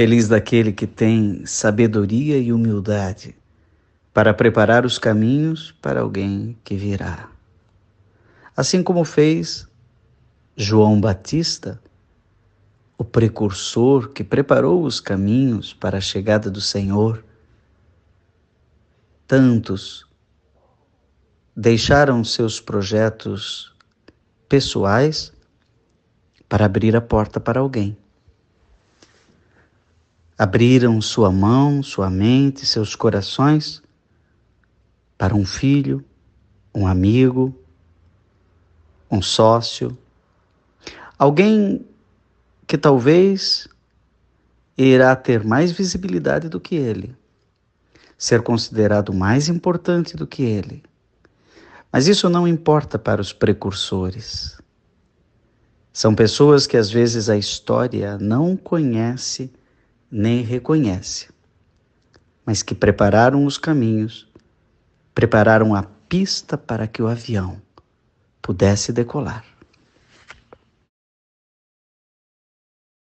Feliz daquele que tem sabedoria e humildade para preparar os caminhos para alguém que virá. Assim como fez João Batista, o precursor que preparou os caminhos para a chegada do Senhor, tantos deixaram seus projetos pessoais para abrir a porta para alguém abriram sua mão, sua mente, seus corações para um filho, um amigo, um sócio, alguém que talvez irá ter mais visibilidade do que ele, ser considerado mais importante do que ele. Mas isso não importa para os precursores. São pessoas que às vezes a história não conhece nem reconhece, mas que prepararam os caminhos, prepararam a pista para que o avião pudesse decolar.